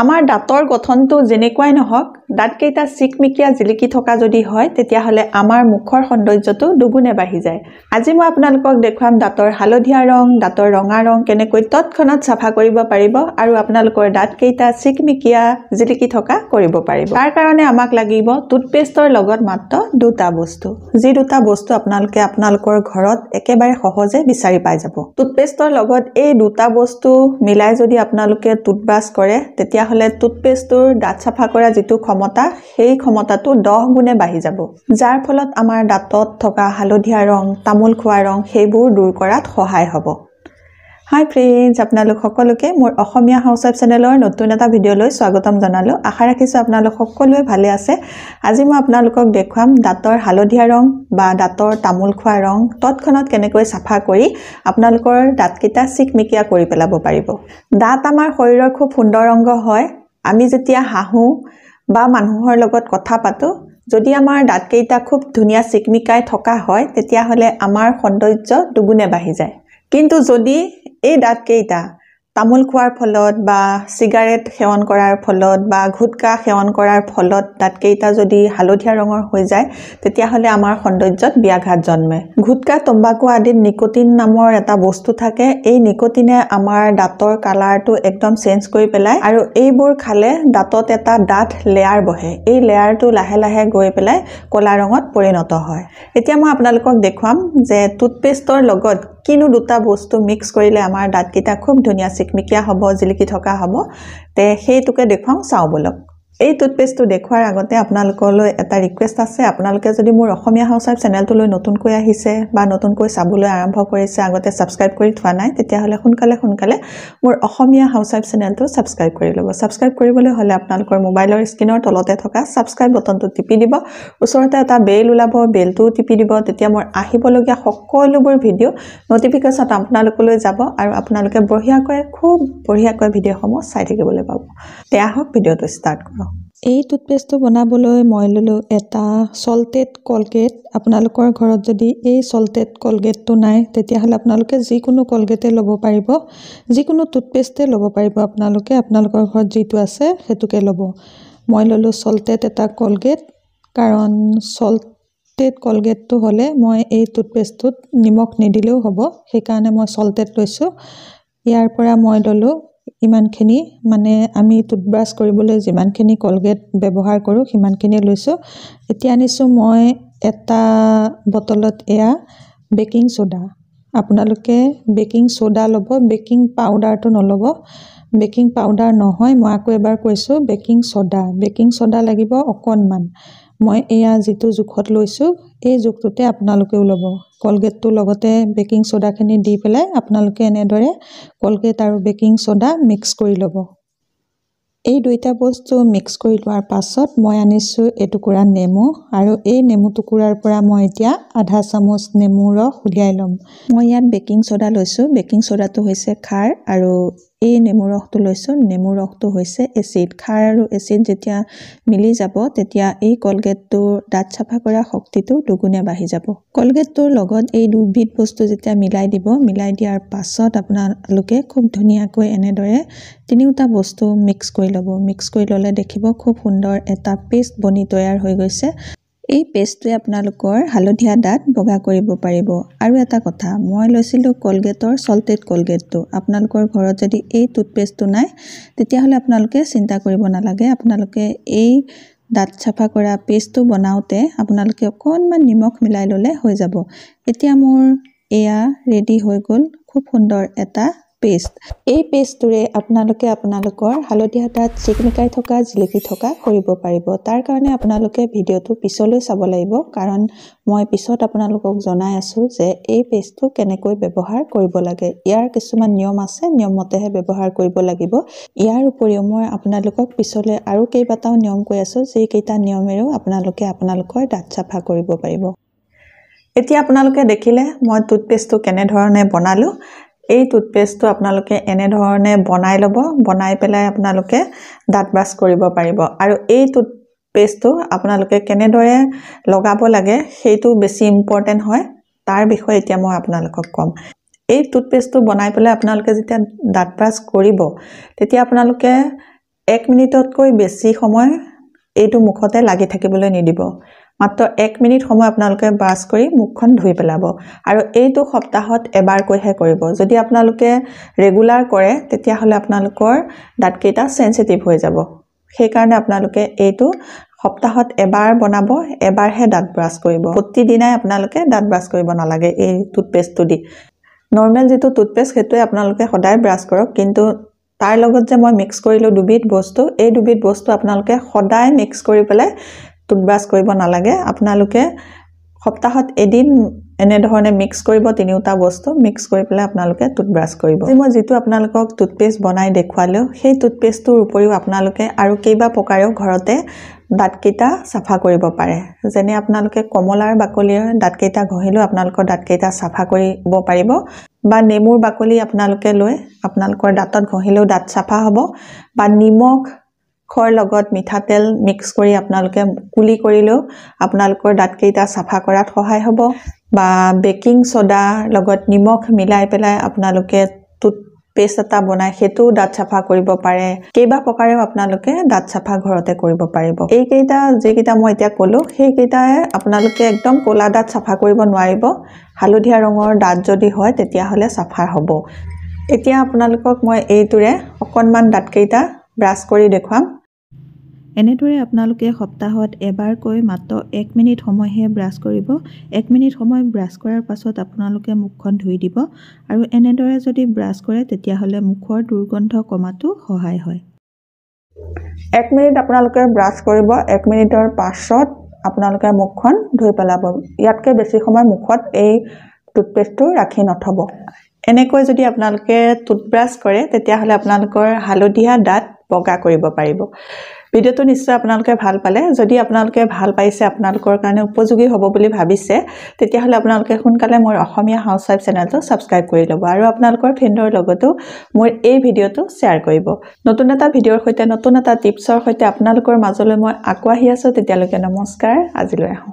আমাৰ দাঁতৰ গঠনটো যেনেকুৱাই নহওক দাঁতকেইটা চিকমিকীয়া জিলিকি থকা যদি হয় তেতিয়াহ'লে আমাৰ মুখৰ সৌন্দৰ্যটো দুগুণে বাঢ়ি যায় আজি মই আপোনালোকক দেখুৱাম দাঁতৰ হালধীয়া ৰং দাঁতৰ ৰঙা ৰং কেনেকৈ তৎক্ষণাত চাফা কৰিব পাৰিব আৰু আপোনালোকৰ দাঁতকেইটা চিকমিকীয়া জিলিকি থকা কৰিব পাৰিব তাৰ কাৰণে আমাক লাগিব টুথপেষ্টৰ লগত মাত্ৰ দুটা বস্তু যি দুটা বস্তু আপোনালোকে আপোনালোকৰ ঘৰত একেবাৰে সহজে বিচাৰি পাই যাব টুথপেষ্টৰ লগত এই দুটা বস্তু মিলাই যদি আপোনালোকে টুথব্ৰাছ কৰে তেতিয়া তেতিয়াহ'লে টুথপেষ্টটোৰ দাঁত চাফা কৰা যিটো ক্ষমতা সেই ক্ষমতাটো দহ গুণে বাঢ়ি যাব যাৰ ফলত আমাৰ দাঁতত থকা হালধীয়া ৰং তামোল খোৱা ৰং সেইবোৰ দূৰ কৰাত সহায় হ'ব হাই ফ্ৰেণ্ডছ আপোনালোক সকলোকে মোৰ অসমীয়া হাউচ ৱাইফ চেনেলৰ নতুন এটা ভিডিঅ'লৈ স্বাগতম জনালোঁ আশা ৰাখিছোঁ আপোনালোক সকলোৱে ভালে আছে আজি মই আপোনালোকক দেখুৱাম দাঁতৰ হালধীয়া ৰং বা দাঁতৰ তামোল খোৱা ৰং তৎক্ষণাত কেনেকৈ চাফা কৰি আপোনালোকৰ দাঁতকেইটা চিকমিকীয়া কৰি পেলাব পাৰিব দাঁত আমাৰ শৰীৰৰ খুব সুন্দৰ অংগ হয় আমি যেতিয়া হাঁহোঁ বা মানুহৰ লগত কথা পাতোঁ যদি আমাৰ দাঁতকেইটা খুব ধুনীয়া চিকমিকাই থকা হয় তেতিয়াহ'লে আমাৰ সৌন্দৰ্য দুগুণে বাঢ়ি যায় কিন্তু যদি এই দাঁতকেইটা তামোল খোৱাৰ ফলত বা চিগাৰেট সেৱন কৰাৰ ফলত বা ঘুটকা সেৱন কৰাৰ ফলত দাঁতকেইটা যদি হালধীয়া ৰঙৰ হৈ যায় তেতিয়াহ'লে আমাৰ সৌন্দৰ্যত ব্যাঘাত জন্মে ঘুটকা তম্বাকু আদিত নিকটিন নামৰ এটা বস্তু থাকে এই নিকটিনে আমাৰ দাঁতৰ কালাৰটো একদম চেঞ্জ কৰি পেলাই আৰু এইবোৰ খালে দাঁতত এটা ডাঠ লেয়াৰ বহে এই লেয়াৰটো লাহে লাহে গৈ পেলাই ক'লা ৰঙত পৰিণত হয় এতিয়া মই আপোনালোকক দেখুৱাম যে টুথপেষ্টৰ লগত কিনো দুটা বস্তু মিক্স কৰিলে আমাৰ দাঁতকেইটা খুব ধুনীয়া চিকমিকীয়া হ'ব জিলিকি থকা হ'ব তে সেইটোকে দেখুৱাওঁ চাওঁ বলক এই টুথপেষ্টটো দেখুৱাৰ আগতে আপোনালোকলৈ এটা ৰিকুৱেষ্ট আছে আপোনালোকে যদি মোৰ অসমীয়া হাউচৱাইফ চেনেলটোলৈ নতুনকৈ আহিছে বা নতুনকৈ চাবলৈ আৰম্ভ কৰিছে আগতে ছাবস্ক্ৰাইব কৰি থোৱা নাই তেতিয়াহ'লে সোনকালে সোনকালে মোৰ অসমীয়া হাউচৱাইফ চেনেলটো ছাবস্ক্ৰাইব কৰি ল'ব ছাবস্ক্ৰাইব কৰিবলৈ হ'লে আপোনালোকৰ মোবাইলৰ স্ক্ৰীণৰ তলতে থকা ছাবস্ক্ৰাইব বটনটো টিপি দিব ওচৰতে এটা বেল ওলাব বেলটোও টিপি দিব তেতিয়া মোৰ আহিবলগীয়া সকলোবোৰ ভিডিঅ' নটিফিকেশ্যন আপোনালোকলৈ যাব আৰু আপোনালোকে বঢ়িয়াকৈ খুব বঢ়িয়াকৈ ভিডিঅ'সমূহ চাই থাকিবলৈ পাব তেওঁ আহক ভিডিঅ'টো ষ্টাৰ্ট কৰক এই টুথপেষ্টটো বনাবলৈ মই ল'লোঁ এটা চল্টেড কলগেট আপোনালোকৰ ঘৰত যদি এই চল্টেড কলগেটটো নাই তেতিয়াহ'লে আপোনালোকে যিকোনো কলগেটে ল'ব পাৰিব যিকোনো টুথপেষ্টে ল'ব পাৰিব আপোনালোকে আপোনালোকৰ ঘৰত যিটো আছে সেইটোকে ল'ব মই ল'লোঁ চল্টেড এটা কলগেট কাৰণ চল্টেড কলগেটটো হ'লে মই এই টুথপেষ্টটোত নিমখ নিদিলেও হ'ব সেইকাৰণে মই চল্টেড লৈছোঁ ইয়াৰ পৰা মই ল'লোঁ ইমানখিনি মানে আমি টুথব্ৰাছ কৰিবলৈ যিমানখিনি কলগেট ব্যৱহাৰ কৰোঁ সিমানখিনি লৈছোঁ এতিয়া আনিছোঁ মই এটা বটলত এয়া বেকিং চ'ডা আপোনালোকে বেকিং চ'ডা ল'ব বেকিং পাউডাৰটো নল'ব বেকিং পাউডাৰ নহয় মই আকৌ এবাৰ কৈছোঁ বেকিং চ'ডা বেকিং চ'ডা লাগিব অকণমান মই এয়া যিটো জোখত লৈছোঁ এই জোখটোতে আপোনালোকেও ল'ব কলগেটটো লগতে বেকিং চ'ডাখিনি দি পেলাই আপোনালোকে এনেদৰে কলগেট আৰু বেকিং চ'ডা মিক্স কৰি ল'ব এই দুইটা বস্তু মিক্স কৰি লোৱাৰ পাছত মই আনিছোঁ এটুকুৰা নেমু আৰু এই নেমু টুকুৰাৰ পৰা মই এতিয়া আধা চামুচ নেমু ৰস উলিয়াই ল'ম মই ইয়াত বেকিং চ'ডা লৈছোঁ বেকিং চ'ডাটো হৈছে খাৰ আৰু এই নেমু ৰসটো লৈছোঁ নেমু ৰসটো হৈছে এচিড খাৰ আৰু এচিড যেতিয়া মিলি যাব তেতিয়া এই কলগেটটোৰ দাঁত চাফা কৰা শক্তিটো দুগুণে বাঢ়ি যাব কলগেটটোৰ লগত এই দুবিধ বস্তু যেতিয়া মিলাই দিব মিলাই দিয়াৰ পাছত আপোনালোকে খুব ধুনীয়াকৈ এনেদৰে তিনিওটা বস্তু মিক্স কৰি ল'ব মিক্স কৰি ল'লে দেখিব খুব সুন্দৰ এটা পেষ্ট বনি তৈয়াৰ হৈ গৈছে এই পেষ্টটোৱে আপোনালোকৰ হালধীয়া দাঁত বগা কৰিব পাৰিব আৰু এটা কথা মই লৈছিলোঁ কলগেটৰ চল্টেড কলগেটটো আপোনালোকৰ ঘৰত যদি এই টুথপেষ্টটো নাই তেতিয়াহ'লে আপোনালোকে চিন্তা কৰিব নালাগে আপোনালোকে এই দাঁত চাফা কৰা পেষ্টটো বনাওঁতে আপোনালোকে অকণমান নিমখ মিলাই ল'লে হৈ যাব এতিয়া মোৰ এয়া ৰেডি হৈ গ'ল খুব সুন্দৰ এটা পেষ্ট এই পেষ্টটোৰে আপোনালোকে আপোনালোকৰ হালধি হাতাত চিকমিকাই থকা জিলিকি থকা কৰিব পাৰিব তাৰ কাৰণে আপোনালোকে ভিডিঅ'টো পিছলৈ চাব লাগিব কাৰণ মই পিছত আপোনালোকক জনাই আছোঁ যে এই পেষ্টটো কেনেকৈ ব্যৱহাৰ কৰিব লাগে ইয়াৰ কিছুমান নিয়ম আছে নিয়মমতেহে ব্যৱহাৰ কৰিব লাগিব ইয়াৰ উপৰিও মই আপোনালোকক পিছলৈ আৰু কেইবাটাও নিয়ম কৈ আছোঁ যিকেইটা নিয়মেৰেও আপোনালোকে আপোনালোকৰ দাঁত চাফা কৰিব পাৰিব এতিয়া আপোনালোকে দেখিলে মই টুথপেষ্টটো কেনেধৰণে বনালোঁ এই টুথপেষ্টটো আপোনালোকে এনেধৰণে বনাই ল'ব বনাই পেলাই আপোনালোকে দাঁত ব্ৰাছ কৰিব পাৰিব আৰু এই টুথপেষ্টটো আপোনালোকে কেনেদৰে লগাব লাগে সেইটো বেছি ইম্পৰ্টেণ্ট হয় তাৰ বিষয়ে এতিয়া মই আপোনালোকক ক'ম এই টুথপেষ্টটো বনাই পেলাই আপোনালোকে যেতিয়া দাঁত ব্ৰাছ কৰিব তেতিয়া আপোনালোকে এক মিনিটতকৈ বেছি সময় এইটো মুখতে লাগি থাকিবলৈ নিদিব মাত্ৰ এক মিনিট সময় আপোনালোকে ব্ৰাছ কৰি মুখখন ধুই পেলাব আৰু এইটো সপ্তাহত এবাৰকৈহে কৰিব যদি আপোনালোকে ৰেগুলাৰ কৰে তেতিয়াহ'লে আপোনালোকৰ দাঁতকেইটা চেঞ্চিটিভ হৈ যাব সেইকাৰণে আপোনালোকে এইটো সপ্তাহত এবাৰ বনাব এবাৰহে দাঁত ব্ৰাছ কৰিব প্ৰতিদিনাই আপোনালোকে দাঁত ব্ৰাছ কৰিব নালাগে এই টুথপেষ্টটো দি নৰ্মেল যিটো টুথপেষ্ট সেইটোৱে আপোনালোকে সদায় ব্ৰাছ কৰক কিন্তু তাৰ লগত যে মই মিক্স কৰিলোঁ দুবিধ বস্তু এই দুবিধ বস্তু আপোনালোকে সদায় মিক্স কৰি পেলাই টুথব্ৰাছ কৰিব নালাগে আপোনালোকে সপ্তাহত এদিন এনেধৰণে মিক্স কৰিব তিনিওটা বস্তু মিক্স কৰি পেলাই আপোনালোকে টুথব্ৰাছ কৰিব মই যিটো আপোনালোকক টুথপেষ্ট বনাই দেখুৱালোঁ সেই টুথপেষ্টটোৰ উপৰিও আপোনালোকে আৰু কেইবা প্ৰকাৰেও ঘৰতে দাঁতকেইটা চাফা কৰিব পাৰে যেনে আপোনালোকে কমলাৰ বাকলিৰ দাঁতকেইটা ঘঁহিলেও আপোনালোকৰ দাঁতকেইটা চাফা কৰিব পাৰিব বা নেমুৰ বাকলি আপোনালোকে লৈ আপোনালোকৰ দাঁতত ঘঁহিলেও দাঁত চাফা হ'ব বা নিমখ মাছৰ লগত মিঠাতেল মিক্স কৰি আপোনালোকে কুলি কৰিলেও আপোনালোকৰ দাঁতকেইটা চাফা কৰাত সহায় হ'ব বা বেকিং চ'দাৰ লগত নিমখ মিলাই পেলাই আপোনালোকে টুথপেষ্ট এটা বনাই সেইটোও দাঁত চাফা কৰিব পাৰে কেইবা প্ৰকাৰেও আপোনালোকে দাঁত চাফা ঘৰতে কৰিব পাৰিব এইকেইটা যিকেইটা মই এতিয়া ক'লোঁ সেইকেইটাই আপোনালোকে একদম ক'লা দাঁত চাফা কৰিব নোৱাৰিব হালধীয়া ৰঙৰ দাঁত যদি হয় তেতিয়াহ'লে চাফা হ'ব এতিয়া আপোনালোকক মই এইটোৰে অকণমান দাঁতকেইটা ব্ৰাছ কৰি দেখুৱাম এনেদৰে আপোনালোকে সপ্তাহত এবাৰকৈ মাত্ৰ এক মিনিট সময়হে ব্ৰাছ কৰিব এক মিনিট সময় ব্ৰাছ কৰাৰ পাছত আপোনালোকে মুখখন ধুই দিব আৰু এনেদৰে যদি ব্ৰাছ কৰে তেতিয়াহ'লে মুখৰ দুৰ্গন্ধ কমাতো সহায় হয় এক মিনিট আপোনালোকে ব্ৰাছ কৰিব এক মিনিটৰ পাছত আপোনালোকে মুখখন ধুই পেলাব ইয়াতকৈ বেছি সময় মুখত এই টুথপেষ্টটো ৰাখি নথ'ব এনেকৈ যদি আপোনালোকে টুথব্ৰাছ কৰে তেতিয়াহ'লে আপোনালোকৰ হালধীয়া দাঁত বগা কৰিব পাৰিব ভিডিঅ'টো নিশ্চয় আপোনালোকে ভাল পালে যদি আপোনালোকে ভাল পাইছে আপোনালোকৰ কাৰণে উপযোগী হ'ব বুলি ভাবিছে তেতিয়াহ'লে আপোনালোকে সোনকালে মোৰ অসমীয়া হাউচ ৱাইফ চেনেলটো ছাবস্ক্ৰাইব কৰি ল'ব আৰু আপোনালোকৰ ফ্ৰেণ্ডৰ লগতো মোৰ এই ভিডিঅ'টো শ্বেয়াৰ কৰিব নতুন এটা ভিডিঅ'ৰ সৈতে নতুন এটা টিপছৰ সৈতে আপোনালোকৰ মাজলৈ মই আকৌ আহি আছোঁ তেতিয়ালৈকে নমস্কাৰ আজিলৈ আহোঁ